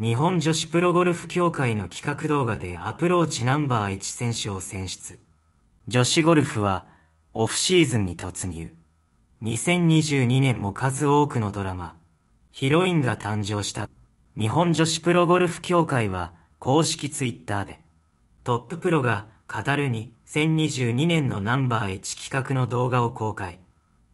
日本女子プロゴルフ協会の企画動画でアプローチナンバー1選手を選出。女子ゴルフはオフシーズンに突入。2022年も数多くのドラマ、ヒロインが誕生した。日本女子プロゴルフ協会は公式ツイッターで、トッププロが語るに2022年のナンバー1企画の動画を公開。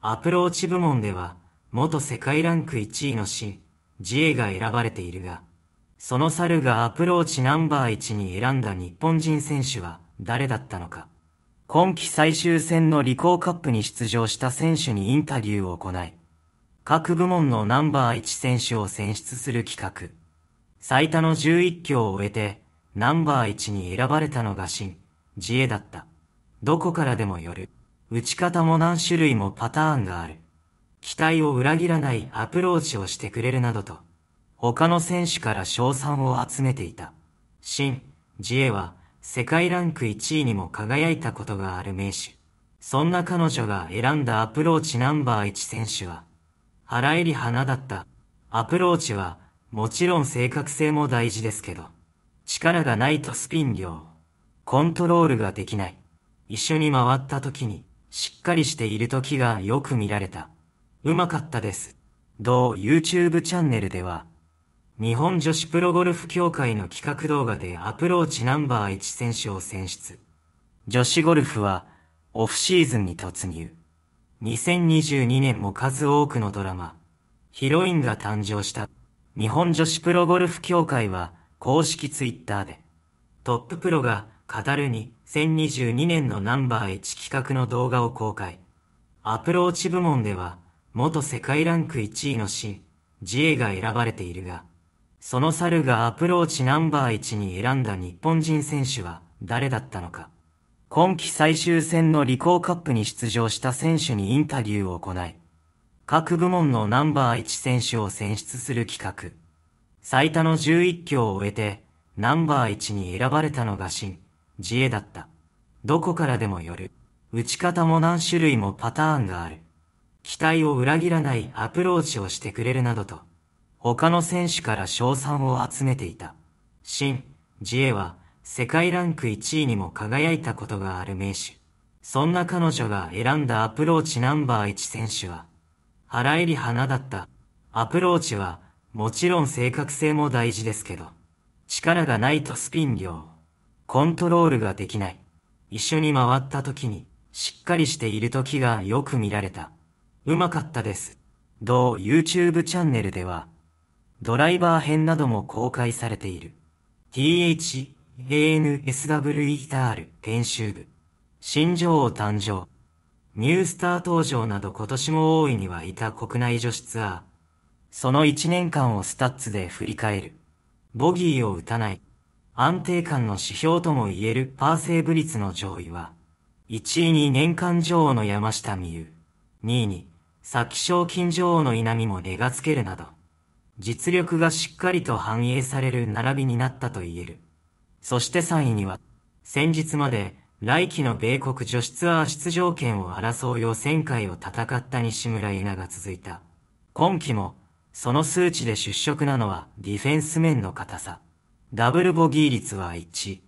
アプローチ部門では元世界ランク1位のン、自衛が選ばれているが、その猿がアプローチナンバー1に選んだ日本人選手は誰だったのか。今季最終戦のリコーカップに出場した選手にインタビューを行い、各部門のナンバー1選手を選出する企画。最多の11票を終えて、ナンバー1に選ばれたのが新、自衛だった。どこからでもよる。打ち方も何種類もパターンがある。期待を裏切らないアプローチをしてくれるなどと、他の選手から賞賛を集めていた。シン・ジエは世界ランク1位にも輝いたことがある名手。そんな彼女が選んだアプローチナンバー1選手は、原入り花だった。アプローチは、もちろん正確性も大事ですけど、力がないとスピン量、コントロールができない。一緒に回った時に、しっかりしている時がよく見られた。うまかったです。同 YouTube チャンネルでは、日本女子プロゴルフ協会の企画動画でアプローチナンバー1選手を選出。女子ゴルフはオフシーズンに突入。2022年も数多くのドラマ、ヒロインが誕生した。日本女子プロゴルフ協会は公式ツイッターで、トッププロが語るに2022年のナンバー1企画の動画を公開。アプローチ部門では、元世界ランク1位のジエが選ばれているが、その猿がアプローチナンバー1に選んだ日本人選手は誰だったのか。今季最終戦のリコーカップに出場した選手にインタビューを行い、各部門のナンバー1選手を選出する企画。最多の11票を終えて、ナンバー1に選ばれたのが新、自衛だった。どこからでもよる。打ち方も何種類もパターンがある。期待を裏切らないアプローチをしてくれるなどと、他の選手から賞賛を集めていた。シン・ジエは世界ランク1位にも輝いたことがある名手。そんな彼女が選んだアプローチナンバー1選手は、原入り花だった。アプローチは、もちろん正確性も大事ですけど、力がないとスピン量、コントロールができない。一緒に回った時に、しっかりしている時がよく見られた。うまかったです。同 YouTube チャンネルでは、ドライバー編なども公開されている。THANSWETR 編集部。新女王誕生。ニュースター登場など今年も大いにはいた国内女子ツアー。その1年間をスタッツで振り返る。ボギーを打たない。安定感の指標とも言えるパーセーブ率の上位は、1位に年間女王の山下美優、2位に、先賞金女王の稲見も値がつけるなど、実力がしっかりと反映される並びになったと言える。そして3位には、先日まで来季の米国女子ツアー出場権を争う予選会を戦った西村稲が続いた。今季も、その数値で出色なのはディフェンス面の硬さ。ダブルボギー率は1。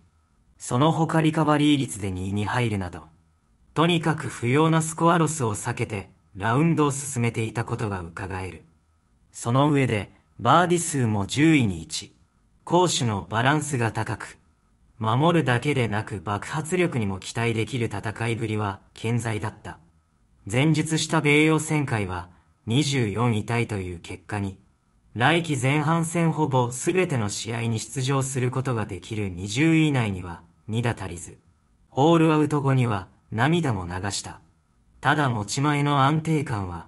その他リカバリー率で2位に入るなど。とにかく不要なスコアロスを避けて、ラウンドを進めていたことが伺える。その上で、バーディ数も10位に1、攻守のバランスが高く、守るだけでなく爆発力にも期待できる戦いぶりは健在だった。前述した米洋戦会は24位タイという結果に、来季前半戦ほぼ全ての試合に出場することができる20位以内には2打足りず、ホールアウト後には涙も流した。ただ持ち前の安定感は、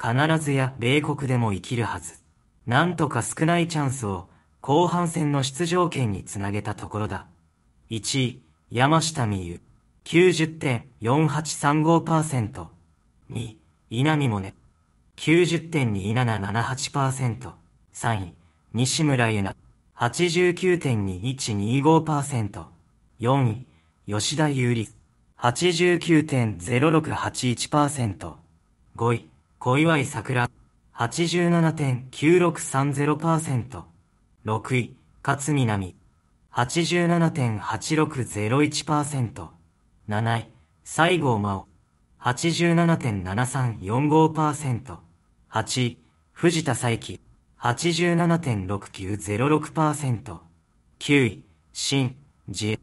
必ずや米国でも生きるはず。なんとか少ないチャンスを後半戦の出場権につなげたところだ。1位、山下美優。90.4835%。2位、稲見萌ね。90.2778%。3位、西村ゆな。89.2125%。4位、吉田優里。89.0681%。5位、小祝桜。87.9630%。6位、勝みなみ87.8601%。7位、西郷真央。87.7345%。8位、藤田佐伯。87.6906%。9位、新、ジエ、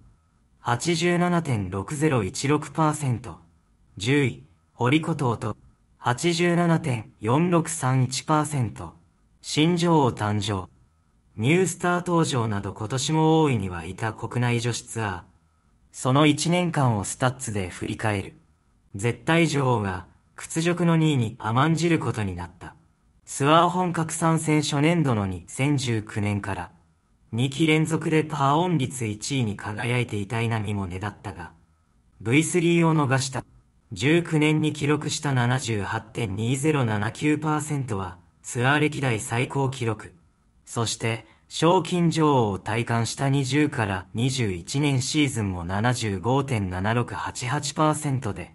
87.6016%。10位、堀琴音。87.4631%、新女王誕生、ニュースター登場など今年も大いにはいた国内女子ツアー。その1年間をスタッツで振り返る。絶対女王が屈辱の2位に甘んじることになった。ツアー本格参戦初年度の2019年から、2期連続でパーオン率1位に輝いていた稲見もねだったが、V3 を逃した。19年に記録した78.2079%は、ツアー歴代最高記録。そして、賞金女王を体感した20から21年シーズンも75.7688%で、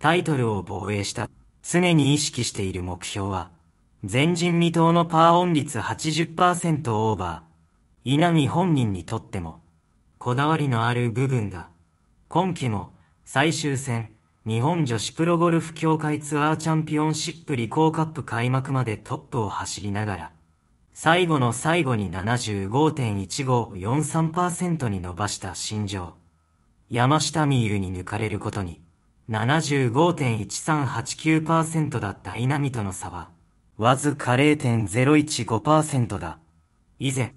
タイトルを防衛した。常に意識している目標は、前人未到のパーオン率80%オーバー。稲見本人にとっても、こだわりのある部分だ。今季も、最終戦、日本女子プロゴルフ協会ツアーチャンピオンシップリコーカップ開幕までトップを走りながら、最後の最後に75.1543%に伸ばした新庄。山下美優に抜かれることに、75.1389%だった稲見との差は、わずか0.015%だ。以前、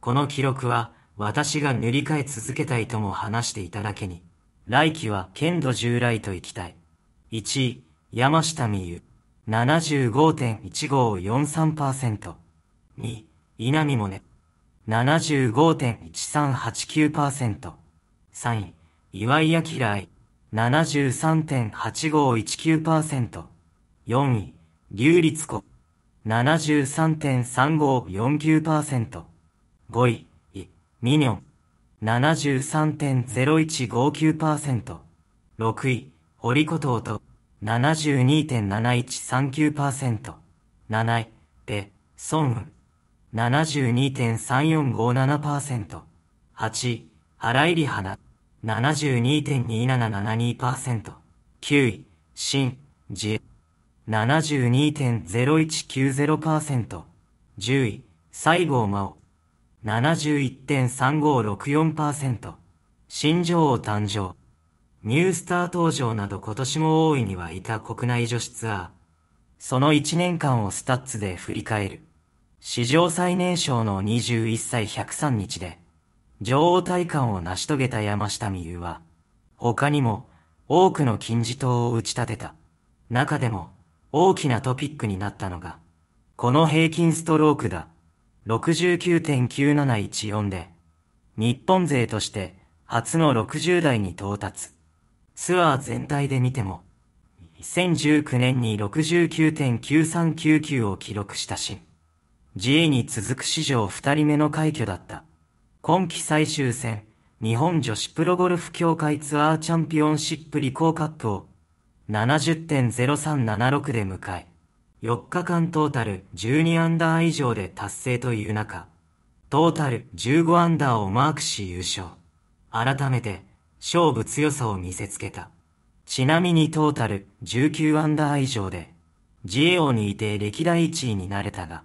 この記録は私が塗り替え続けたいとも話していただけに、来季は剣道従来と行きたい。1位、山下美優。75.1543%。2位、稲見萌寧。75.1389%。3位、岩井明愛。73.8519%。4位、劉立子。73.3549%。5位、イ、ミニョン。73.0159%。6位、堀琴音と、72.7139%。7位、ペ、ソンウン。72.3457%。8位、原入花。72.2772%。9位、新、ジ。72.0190%。10位、西郷真央。71.3564%、新女王誕生、ニュースター登場など今年も大いにはいた国内女子ツアー。その1年間をスタッツで振り返る。史上最年少の21歳103日で、女王体感を成し遂げた山下美優は、他にも多くの金字塔を打ち立てた。中でも大きなトピックになったのが、この平均ストロークだ。69.9714で、日本勢として初の60代に到達。ツアー全体で見ても、2019年に69.9399を記録したし、GA に続く史上二人目の快挙だった。今季最終戦、日本女子プロゴルフ協会ツアーチャンピオンシップリコーカップを70.0376で迎え、4日間トータル12アンダー以上で達成という中、トータル15アンダーをマークし優勝。改めて、勝負強さを見せつけた。ちなみにトータル19アンダー以上で、自衛王にいて歴代1位になれたが、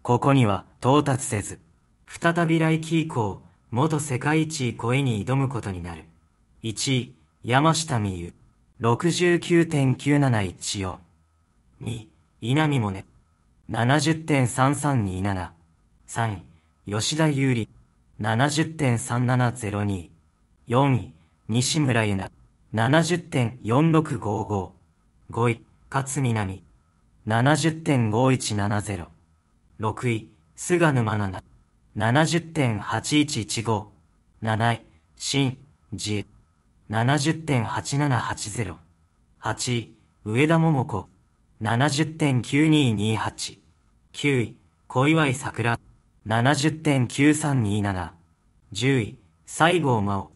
ここには到達せず、再び来季以降、元世界一位超えに挑むことになる。1位、山下美優、69.9714。2稲見もね。70.33273位、吉田優里。70.3702。4位、西村ゆな。70.4655。5位、勝みなみ。70.5170。6位、菅沼奈々。70.8115。7位、新、じ。70.8780。8位、上田桃子。70.9228。9位、小祝桜。70.9327。10位、西郷真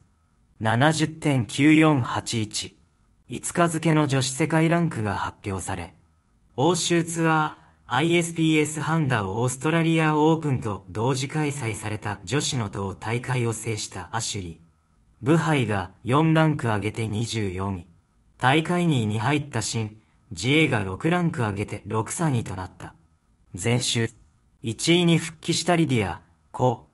央。70.9481。5日付の女子世界ランクが発表され、欧州ツアー ISPS ハンダをオーストラリアオープンと同時開催された女子の党大会を制したアシュリー。ブハイが4ランク上げて24位。大会に入った新自衛が6ランク上げて6 3位となった。前週、1位に復帰したリディア、コ、